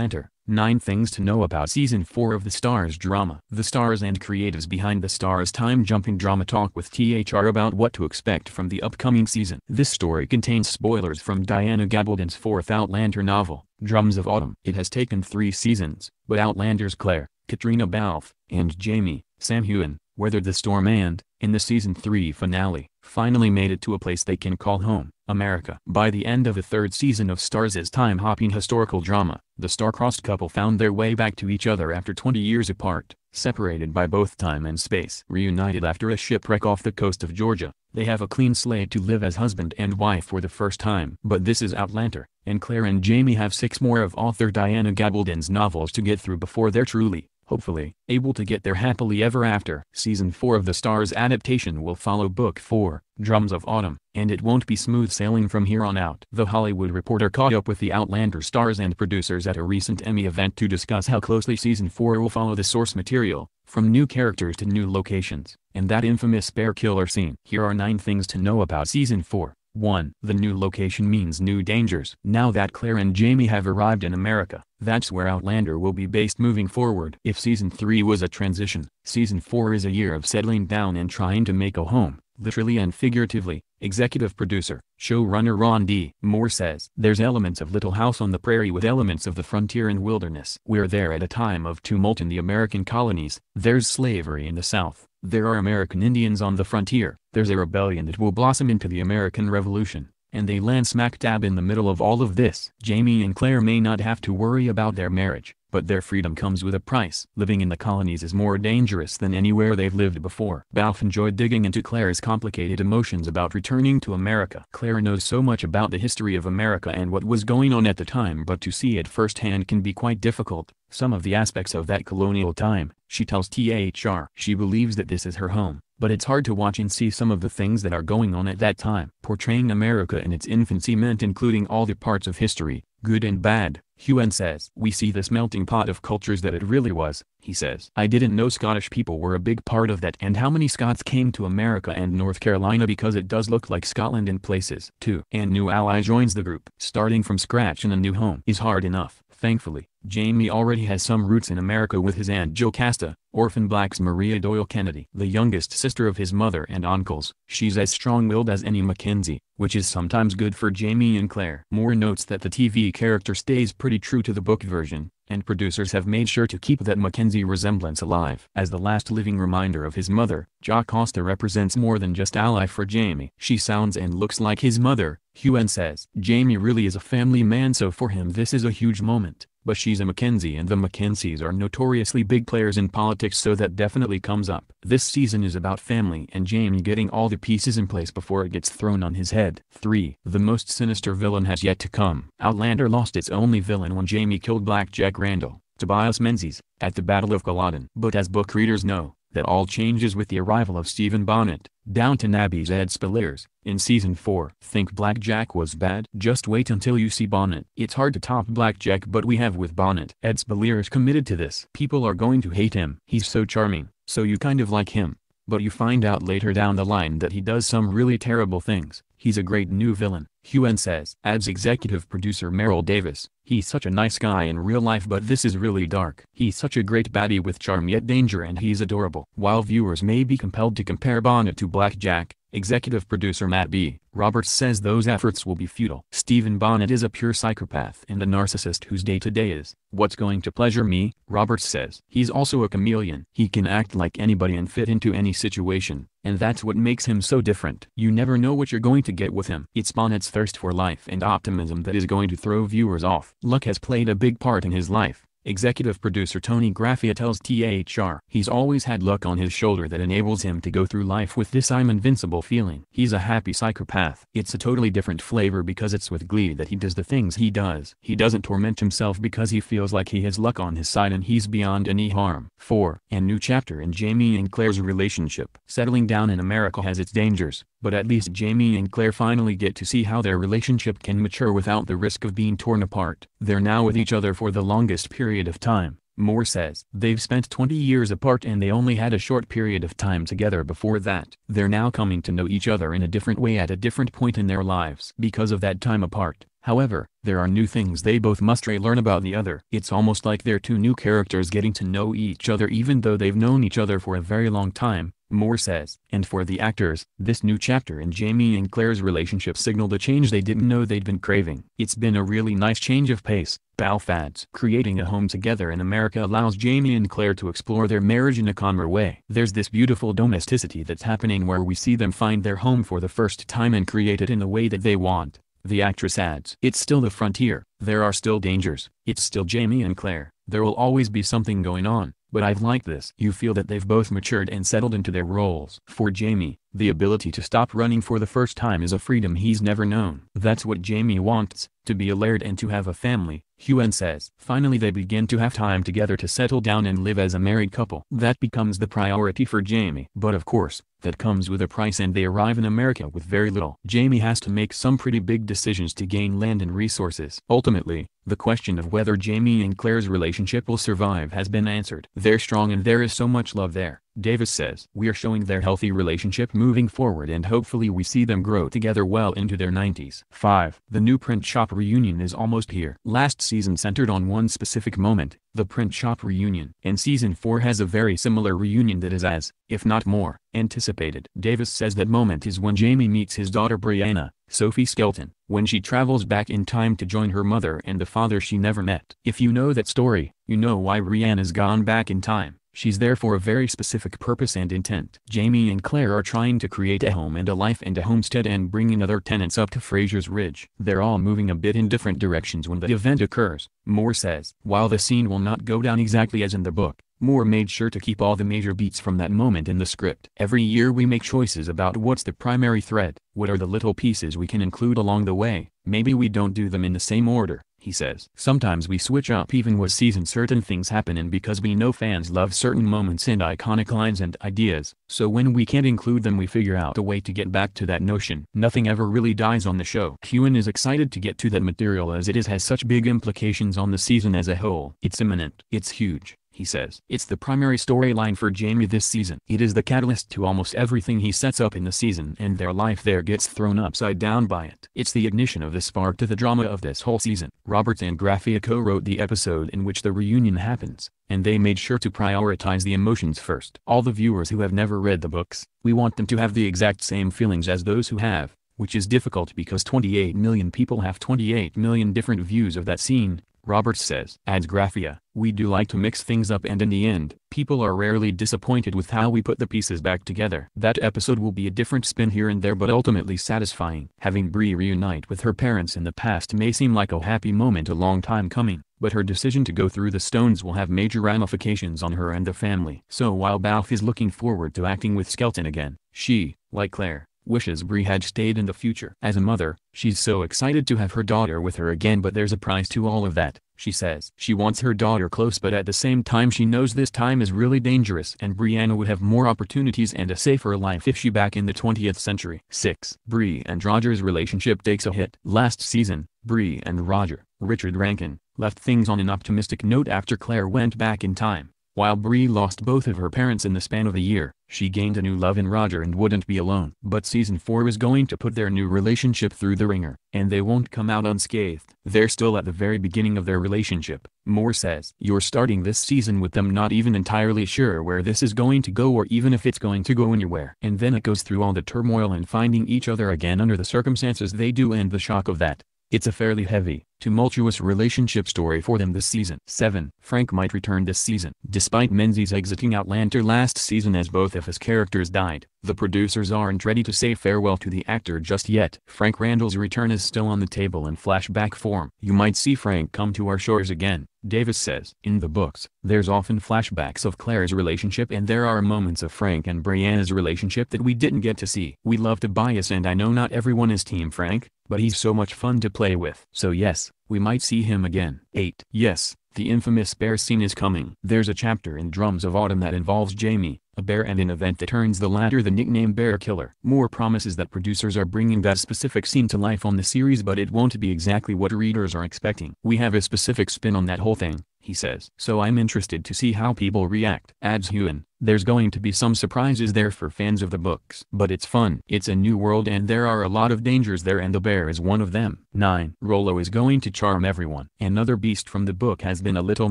Planter, 9 Things to Know About Season 4 of The Stars Drama. The stars and creatives behind The Stars Time Jumping Drama talk with THR about what to expect from the upcoming season. This story contains spoilers from Diana Gabaldon's fourth Outlander novel, Drums of Autumn. It has taken three seasons, but Outlanders Claire, Katrina Balfe, and Jamie, Sam Hewen, weathered the storm and, in the season 3 finale, finally made it to a place they can call home. America. By the end of the third season of Starz's time-hopping historical drama, the star-crossed couple found their way back to each other after 20 years apart, separated by both time and space. Reunited after a shipwreck off the coast of Georgia, they have a clean slate to live as husband and wife for the first time. But this is Outlander, and Claire and Jamie have six more of author Diana Gabaldon's novels to get through before they're truly hopefully, able to get their happily ever after. Season 4 of The Stars adaptation will follow Book 4, Drums of Autumn, and it won't be smooth sailing from here on out. The Hollywood Reporter caught up with the Outlander stars and producers at a recent Emmy event to discuss how closely Season 4 will follow the source material, from new characters to new locations, and that infamous bear killer scene. Here are 9 things to know about Season 4. 1. The new location means new dangers. Now that Claire and Jamie have arrived in America, that's where Outlander will be based moving forward. If Season 3 was a transition, Season 4 is a year of settling down and trying to make a home, literally and figuratively, executive producer, showrunner Ron D. Moore says. There's elements of Little House on the Prairie with elements of the frontier and wilderness. We're there at a time of tumult in the American colonies, there's slavery in the South there are American Indians on the frontier. There's a rebellion that will blossom into the American Revolution, and they land smack dab in the middle of all of this. Jamie and Claire may not have to worry about their marriage. But their freedom comes with a price. Living in the colonies is more dangerous than anywhere they've lived before. Balf enjoyed digging into Claire's complicated emotions about returning to America. Claire knows so much about the history of America and what was going on at the time but to see it firsthand can be quite difficult. Some of the aspects of that colonial time, she tells THR. She believes that this is her home, but it's hard to watch and see some of the things that are going on at that time. Portraying America in its infancy meant including all the parts of history, Good and bad, Huen says. We see this melting pot of cultures that it really was, he says. I didn't know Scottish people were a big part of that and how many Scots came to America and North Carolina because it does look like Scotland in places too. And new ally joins the group. Starting from scratch in a new home is hard enough. Thankfully, Jamie already has some roots in America with his aunt Jocasta, orphan blacks Maria Doyle Kennedy. The youngest sister of his mother and uncles. She's as strong-willed as any Mackenzie, which is sometimes good for Jamie and Claire. Moore notes that the TV character stays pretty true to the book version, and producers have made sure to keep that Mackenzie resemblance alive. As the last living reminder of his mother, Jocasta Costa represents more than just ally for Jamie. She sounds and looks like his mother, Huen says. Jamie really is a family man so for him this is a huge moment. But she's a Mackenzie and the Mackenzies are notoriously big players in politics so that definitely comes up. This season is about family and Jamie getting all the pieces in place before it gets thrown on his head. 3. The most sinister villain has yet to come. Outlander lost its only villain when Jamie killed Black Jack Randall, Tobias Menzies, at the Battle of Culloden. But as book readers know, that all changes with the arrival of Stephen Bonnet, Downton Abbey's Ed Spillers, in Season 4. Think Blackjack was bad? Just wait until you see Bonnet. It's hard to top Blackjack but we have with Bonnet. Ed Spillers committed to this. People are going to hate him. He's so charming, so you kind of like him but you find out later down the line that he does some really terrible things. He's a great new villain, Huen says. Ab's executive producer Meryl Davis, He's such a nice guy in real life but this is really dark. He's such a great baddie with charm yet danger and he's adorable. While viewers may be compelled to compare Bonnet to Blackjack, executive producer Matt B. Roberts says those efforts will be futile. Stephen Bonnet is a pure psychopath and a narcissist whose day-to-day -day is, what's going to pleasure me, Roberts says. He's also a chameleon. He can act like anybody and fit into any situation, and that's what makes him so different. You never know what you're going to get with him. It's Bonnet's thirst for life and optimism that is going to throw viewers off. Luck has played a big part in his life. Executive producer Tony Graffia tells THR he's always had luck on his shoulder that enables him to go through life with this I'm invincible feeling. He's a happy psychopath. It's a totally different flavor because it's with glee that he does the things he does. He doesn't torment himself because he feels like he has luck on his side and he's beyond any harm. 4. A new chapter in Jamie and Claire's relationship. Settling down in America has its dangers, but at least Jamie and Claire finally get to see how their relationship can mature without the risk of being torn apart. They're now with each other for the longest period of time, Moore says. They've spent 20 years apart and they only had a short period of time together before that. They're now coming to know each other in a different way at a different point in their lives. Because of that time apart, however, there are new things they both must relearn about the other. It's almost like they're two new characters getting to know each other even though they've known each other for a very long time, Moore says. And for the actors, this new chapter in Jamie and Claire's relationship signaled a change they didn't know they'd been craving. It's been a really nice change of pace, Balf adds. Creating a home together in America allows Jamie and Claire to explore their marriage in a calmer way. There's this beautiful domesticity that's happening where we see them find their home for the first time and create it in the way that they want. The actress adds. It's still the frontier, there are still dangers, it's still Jamie and Claire, there will always be something going on, but I've liked this. You feel that they've both matured and settled into their roles. For Jamie, the ability to stop running for the first time is a freedom he's never known. That's what Jamie wants, to be a laird and to have a family, Hewen says. Finally they begin to have time together to settle down and live as a married couple. That becomes the priority for Jamie. But of course, that comes with a price and they arrive in America with very little. Jamie has to make some pretty big decisions to gain land and resources. Ultimately, the question of whether Jamie and Claire's relationship will survive has been answered. They're strong and there is so much love there, Davis says. We're showing their healthy relationship moving forward and hopefully we see them grow together well into their 90s. 5. The new print shop reunion is almost here. Last season centered on one specific moment, the print shop reunion. And season 4 has a very similar reunion that is as, if not more, anticipated. Davis says that moment is when Jamie meets his daughter Brianna, Sophie Skelton when she travels back in time to join her mother and the father she never met. If you know that story, you know why Rihanna's gone back in time. She's there for a very specific purpose and intent. Jamie and Claire are trying to create a home and a life and a homestead and bringing other tenants up to Fraser's Ridge. They're all moving a bit in different directions when the event occurs, Moore says. While the scene will not go down exactly as in the book, Moore made sure to keep all the major beats from that moment in the script. Every year we make choices about what's the primary thread, what are the little pieces we can include along the way, maybe we don't do them in the same order, he says. Sometimes we switch up even with season certain things happen and because we know fans love certain moments and iconic lines and ideas, so when we can't include them we figure out a way to get back to that notion. Nothing ever really dies on the show. Hewan is excited to get to that material as it is has such big implications on the season as a whole. It's imminent. It's huge he says. It's the primary storyline for Jamie this season. It is the catalyst to almost everything he sets up in the season and their life there gets thrown upside down by it. It's the ignition of the spark to the drama of this whole season. Roberts and Graffia co-wrote the episode in which the reunion happens, and they made sure to prioritize the emotions first. All the viewers who have never read the books, we want them to have the exact same feelings as those who have, which is difficult because 28 million people have 28 million different views of that scene, Roberts says. Adds Graphia, we do like to mix things up and in the end, people are rarely disappointed with how we put the pieces back together. That episode will be a different spin here and there but ultimately satisfying. Having Bree reunite with her parents in the past may seem like a happy moment a long time coming, but her decision to go through the stones will have major ramifications on her and the family. So while Balf is looking forward to acting with Skelton again, she, like Claire, Wishes Brie had stayed in the future. As a mother, she's so excited to have her daughter with her again but there's a price to all of that, she says. She wants her daughter close but at the same time she knows this time is really dangerous and Brianna would have more opportunities and a safer life if she back in the 20th century. 6. Brie and Roger's relationship takes a hit. Last season, Brie and Roger, Richard Rankin, left things on an optimistic note after Claire went back in time. While Bree lost both of her parents in the span of a year, she gained a new love in Roger and wouldn't be alone. But season 4 is going to put their new relationship through the ringer, and they won't come out unscathed. They're still at the very beginning of their relationship. Moore says, You're starting this season with them not even entirely sure where this is going to go or even if it's going to go anywhere. And then it goes through all the turmoil and finding each other again under the circumstances they do and the shock of that. It's a fairly heavy, tumultuous relationship story for them this season. 7. Frank might return this season. Despite Menzies exiting Outlander last season as both of his characters died, the producers aren't ready to say farewell to the actor just yet. Frank Randall's return is still on the table in flashback form. You might see Frank come to our shores again, Davis says. In the books, there's often flashbacks of Claire's relationship and there are moments of Frank and Brianna's relationship that we didn't get to see. We love Tobias and I know not everyone is Team Frank, but he's so much fun to play with. So yes, we might see him again. 8. Yes, the infamous bear scene is coming. There's a chapter in Drums of Autumn that involves Jamie, a bear and an event that earns the latter the nickname Bear Killer. Moore promises that producers are bringing that specific scene to life on the series but it won't be exactly what readers are expecting. We have a specific spin on that whole thing, he says. So I'm interested to see how people react. Adds Huen. There's going to be some surprises there for fans of the books. But it's fun. It's a new world and there are a lot of dangers there and the bear is one of them. 9. Rolo is going to charm everyone. Another beast from the book has been a little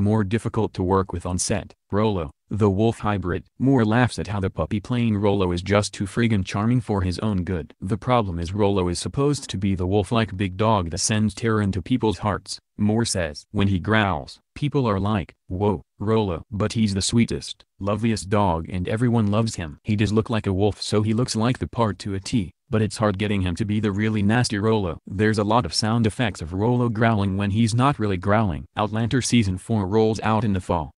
more difficult to work with on set. Rolo, the wolf hybrid. Moore laughs at how the puppy playing Rolo is just too friggin' charming for his own good. The problem is Rolo is supposed to be the wolf-like big dog that sends terror into people's hearts, Moore says. When he growls, people are like, Whoa, Rolo. But he's the sweetest, loveliest dog and everyone loves him. He does look like a wolf so he looks like the part to a T, but it's hard getting him to be the really nasty Rolo. There's a lot of sound effects of Rolo growling when he's not really growling. Outlander Season 4 rolls out in the fall.